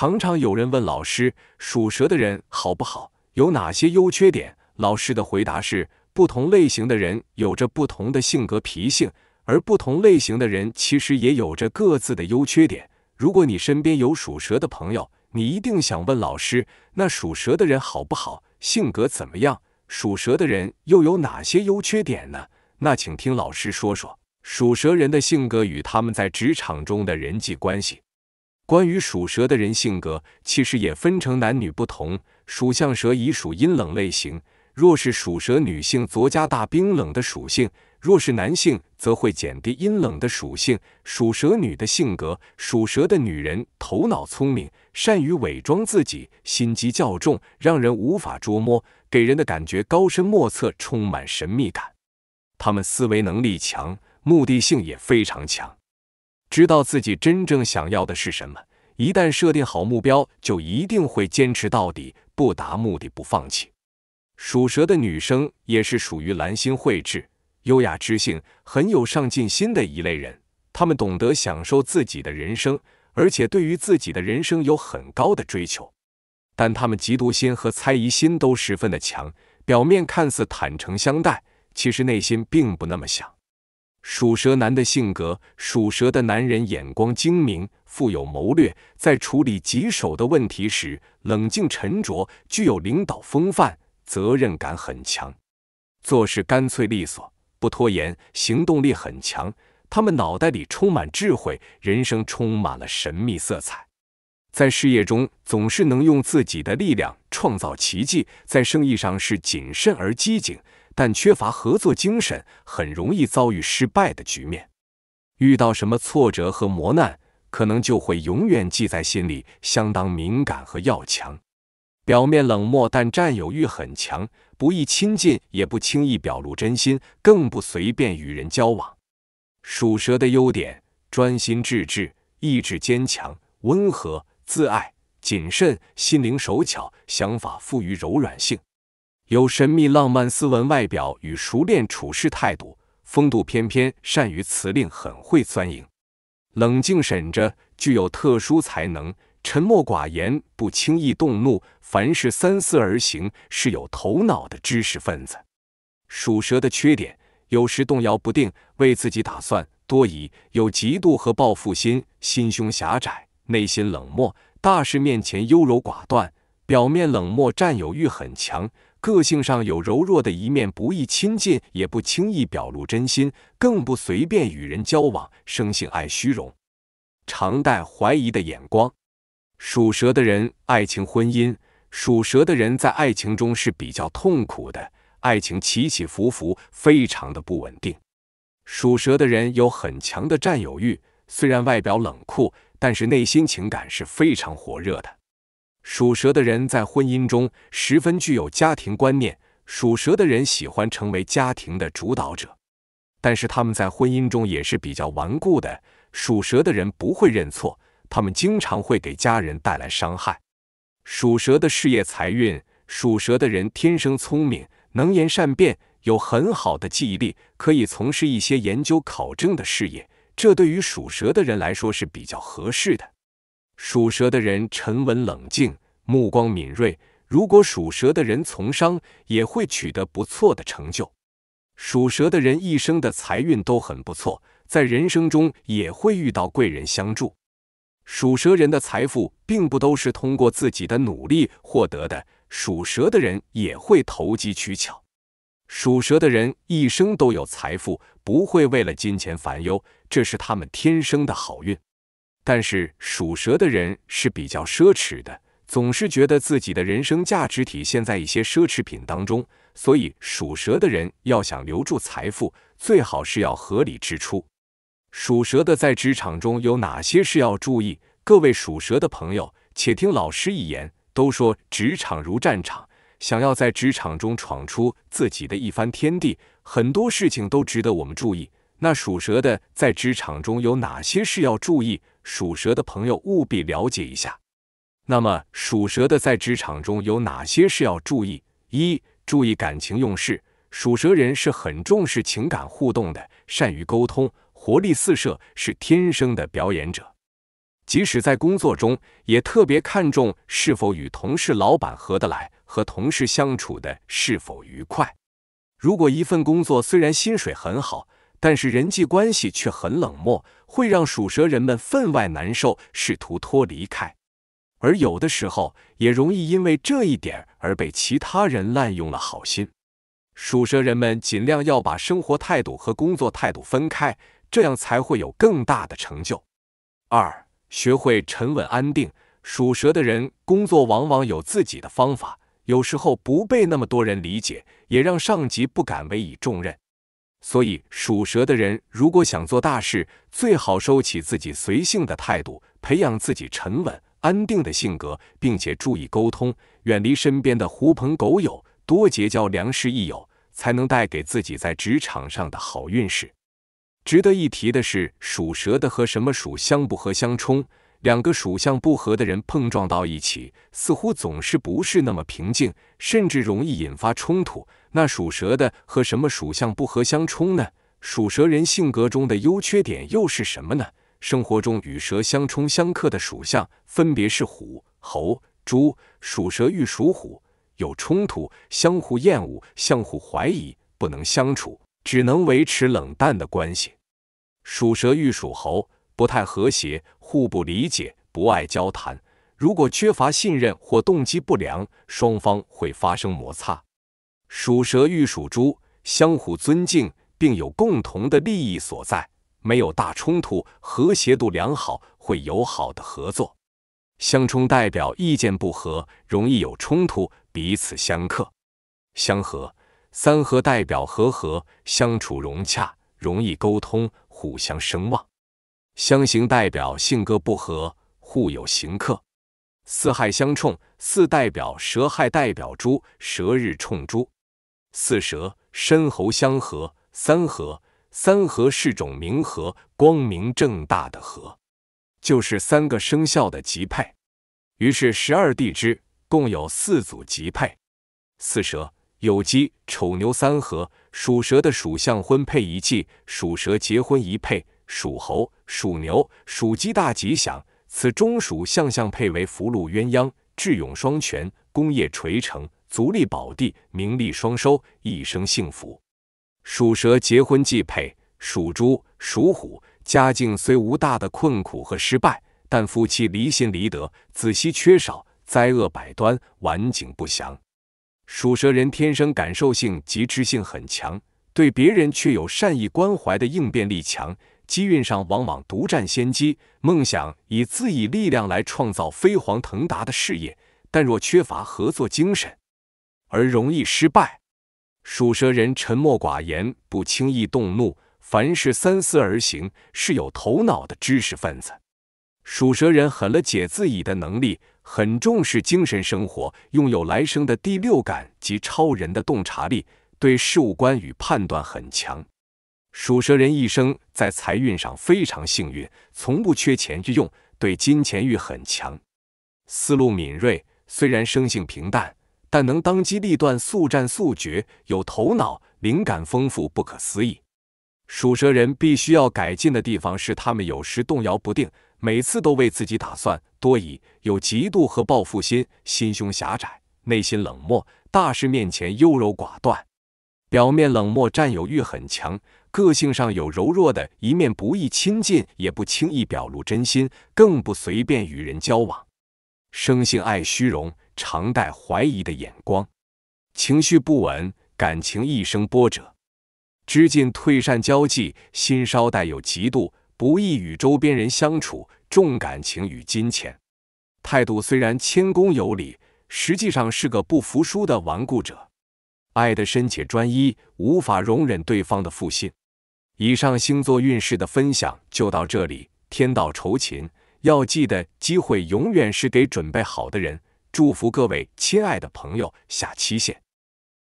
常常有人问老师，属蛇的人好不好？有哪些优缺点？老师的回答是：不同类型的人有着不同的性格脾性，而不同类型的人其实也有着各自的优缺点。如果你身边有属蛇的朋友，你一定想问老师，那属蛇的人好不好？性格怎么样？属蛇的人又有哪些优缺点呢？那请听老师说说，属蛇人的性格与他们在职场中的人际关系。关于属蛇的人性格，其实也分成男女不同。属相蛇以属阴冷类型，若是属蛇女性，则加大冰冷的属性；若是男性，则会减低阴冷的属性。属蛇女的性格，属蛇的女人头脑聪明，善于伪装自己，心机较重，让人无法捉摸，给人的感觉高深莫测，充满神秘感。她们思维能力强，目的性也非常强。知道自己真正想要的是什么，一旦设定好目标，就一定会坚持到底，不达目的不放弃。属蛇的女生也是属于蓝心慧智、优雅知性、很有上进心的一类人，她们懂得享受自己的人生，而且对于自己的人生有很高的追求。但他们嫉妒心和猜疑心都十分的强，表面看似坦诚相待，其实内心并不那么想。属蛇男的性格，属蛇的男人眼光精明，富有谋略，在处理棘手的问题时冷静沉着，具有领导风范，责任感很强，做事干脆利索，不拖延，行动力很强。他们脑袋里充满智慧，人生充满了神秘色彩，在事业中总是能用自己的力量创造奇迹，在生意上是谨慎而机警。但缺乏合作精神，很容易遭遇失败的局面。遇到什么挫折和磨难，可能就会永远记在心里，相当敏感和要强。表面冷漠，但占有欲很强，不易亲近，也不轻易表露真心，更不随便与人交往。属蛇的优点：专心致志，意志坚强，温和、自爱、谨慎，心灵手巧，想法富于柔软性。有神秘、浪漫、斯文外表与熟练处事态度，风度翩翩，善于辞令，很会钻营，冷静审着，具有特殊才能，沉默寡言，不轻易动怒，凡事三思而行，是有头脑的知识分子。属蛇的缺点：有时动摇不定，为自己打算，多疑，有嫉妒和报复心，心胸狭窄，内心冷漠，大事面前优柔寡断，表面冷漠，占有欲很强。个性上有柔弱的一面，不易亲近，也不轻易表露真心，更不随便与人交往。生性爱虚荣，常带怀疑的眼光。属蛇的人，爱情婚姻。属蛇的人在爱情中是比较痛苦的，爱情起起伏伏，非常的不稳定。属蛇的人有很强的占有欲，虽然外表冷酷，但是内心情感是非常火热的。属蛇的人在婚姻中十分具有家庭观念，属蛇的人喜欢成为家庭的主导者，但是他们在婚姻中也是比较顽固的。属蛇的人不会认错，他们经常会给家人带来伤害。属蛇的事业财运，属蛇的人天生聪明，能言善辩，有很好的记忆力，可以从事一些研究考证的事业，这对于属蛇的人来说是比较合适的。属蛇的人沉稳冷静，目光敏锐。如果属蛇的人从商，也会取得不错的成就。属蛇的人一生的财运都很不错，在人生中也会遇到贵人相助。属蛇人的财富并不都是通过自己的努力获得的，属蛇的人也会投机取巧。属蛇的人一生都有财富，不会为了金钱烦忧，这是他们天生的好运。但是属蛇的人是比较奢侈的，总是觉得自己的人生价值体现在一些奢侈品当中，所以属蛇的人要想留住财富，最好是要合理支出。属蛇的在职场中有哪些事要注意？各位属蛇的朋友，且听老师一言。都说职场如战场，想要在职场中闯出自己的一番天地，很多事情都值得我们注意。那属蛇的在职场中有哪些事要注意？属蛇的朋友务必了解一下。那么属蛇的在职场中有哪些事要注意？一、注意感情用事。属蛇人是很重视情感互动的，善于沟通，活力四射，是天生的表演者。即使在工作中，也特别看重是否与同事、老板合得来，和同事相处的是否愉快。如果一份工作虽然薪水很好，但是人际关系却很冷漠，会让属蛇人们分外难受，试图脱离开，而有的时候也容易因为这一点而被其他人滥用了好心。属蛇人们尽量要把生活态度和工作态度分开，这样才会有更大的成就。二、学会沉稳安定。属蛇的人工作往往有自己的方法，有时候不被那么多人理解，也让上级不敢委以重任。所以，属蛇的人如果想做大事，最好收起自己随性的态度，培养自己沉稳、安定的性格，并且注意沟通，远离身边的狐朋狗友，多结交良师益友，才能带给自己在职场上的好运势。值得一提的是，属蛇的和什么属相不合相冲？两个属相不合的人碰撞到一起，似乎总是不是那么平静，甚至容易引发冲突。那属蛇的和什么属相不合相冲呢？属蛇人性格中的优缺点又是什么呢？生活中与蛇相冲相克的属相分别是虎、猴、猪。属蛇遇属虎有冲突，相互厌恶、相互怀疑，不能相处，只能维持冷淡的关系。属蛇遇属猴不太和谐，互不理解，不爱交谈。如果缺乏信任或动机不良，双方会发生摩擦。属蛇遇属猪，相互尊敬，并有共同的利益所在，没有大冲突，和谐度良好，会友好的合作。相冲代表意见不合，容易有冲突，彼此相克。相合三合代表和合，相处融洽，容易沟通，互相声望。相刑代表性格不合，互有刑克。四害相冲，四代表蛇害，代表猪，蛇日冲猪。四蛇申猴相合，三合三合是种明合，光明正大的合，就是三个生肖的吉配。于是十二地支共有四组吉配：四蛇酉鸡丑牛三合。属蛇的属相婚配一忌，属蛇结婚一配属猴、属牛、属鸡大吉祥。此中属相相配为福禄鸳鸯，智勇双全，功业垂成。足利宝地，名利双收，一生幸福。属蛇结婚忌配属猪、属虎。家境虽无大的困苦和失败，但夫妻离心离德，子息缺少，灾厄百端，晚景不祥。属蛇人天生感受性及知性很强，对别人却有善意关怀的应变力强，机运上往往独占先机，梦想以自己力量来创造飞黄腾达的事业，但若缺乏合作精神。而容易失败。属蛇人沉默寡言，不轻易动怒，凡事三思而行，是有头脑的知识分子。属蛇人很了解自己的能力，很重视精神生活，拥有来生的第六感及超人的洞察力，对事物观与判断很强。属蛇人一生在财运上非常幸运，从不缺钱之用，对金钱欲很强，思路敏锐，虽然生性平淡。但能当机立断、速战速决，有头脑、灵感丰富，不可思议。属蛇人必须要改进的地方是，他们有时动摇不定，每次都为自己打算，多疑，有嫉妒和报复心，心胸狭窄，内心冷漠，大事面前优柔寡断，表面冷漠，占有欲很强，个性上有柔弱的一面，不易亲近，也不轻易表露真心，更不随便与人交往。生性爱虚荣，常带怀疑的眼光，情绪不稳，感情一生波折。知进退，善交际，心稍带有嫉妒，不易与周边人相处，重感情与金钱。态度虽然谦恭有礼，实际上是个不服输的顽固者。爱的深且专一，无法容忍对方的负心。以上星座运势的分享就到这里。天道酬勤。要记得，机会永远是给准备好的人。祝福各位亲爱的朋友，下期见。